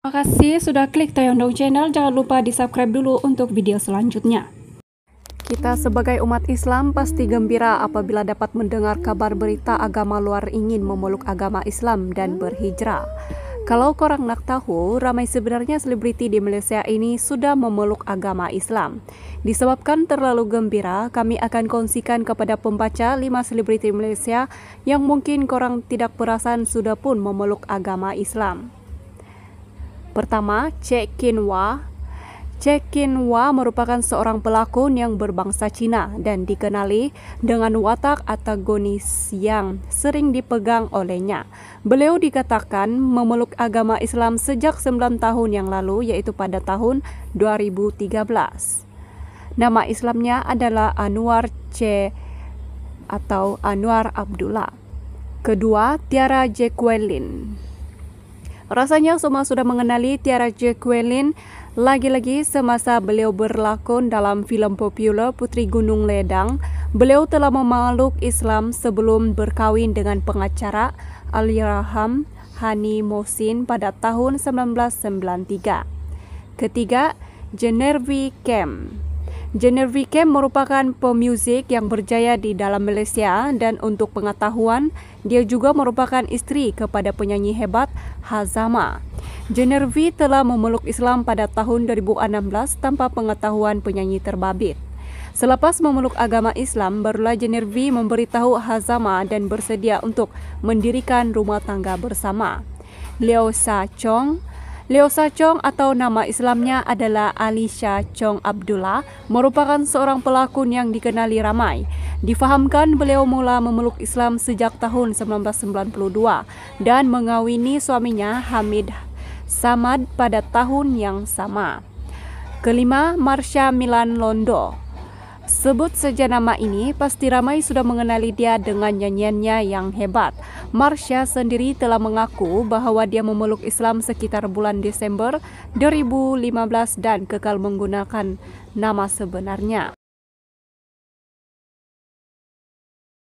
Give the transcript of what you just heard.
Terima kasih sudah klik Toyondong Channel. Jangan lupa di subscribe dulu untuk video selanjutnya. Kita sebagai umat Islam pasti gembira apabila dapat mendengar kabar berita agama luar ingin memeluk agama Islam dan berhijrah. Kalau korang nak tahu, ramai sebenarnya selebriti di Malaysia ini sudah memeluk agama Islam. Disebabkan terlalu gembira, kami akan kongsikan kepada pembaca 5 selebriti Malaysia yang mungkin korang tidak perasan sudah pun memeluk agama Islam. Pertama, Che Chek Kin Qinhua merupakan seorang pelakon yang berbangsa Cina dan dikenali dengan watak antagonis yang sering dipegang olehnya. Beliau dikatakan memeluk agama Islam sejak 9 tahun yang lalu yaitu pada tahun 2013. Nama Islamnya adalah Anwar C atau Anwar Abdullah. Kedua, Tiara Jacqueline. Rasanya semua sudah mengenali Tiara Jacqueline lagi-lagi semasa beliau berlakon dalam filem popular Putri Gunung Ledang. Beliau telah memaluk Islam sebelum berkahwin dengan pengacara Ali Raham Hani Mohsin pada tahun 1993. Ketiga, Genervi Kem. Generic Cam merupakan pemuzik yang berjaya di dalam Malaysia dan untuk pengetahuan, dia juga merupakan istri kepada penyanyi hebat Hazama. Generic telah memeluk Islam pada tahun 2016 tanpa pengetahuan penyanyi terbabit. Selepas memeluk agama Islam, barulah Generic memberitahu Hazama dan bersedia untuk mendirikan rumah tangga bersama. Leo Sa Chong, Leo Chong atau nama Islamnya adalah Alisha Chong Abdullah, merupakan seorang pelakon yang dikenali ramai. Difahamkan beliau mula memeluk Islam sejak tahun 1992 dan mengawini suaminya Hamid Samad pada tahun yang sama. Kelima, Marsha Milan Londo. Sebut saja nama ini, pasti ramai sudah mengenali dia dengan nyanyiannya yang hebat. Marsha sendiri telah mengaku bahwa dia memeluk Islam sekitar bulan Desember 2015 dan kekal menggunakan nama sebenarnya.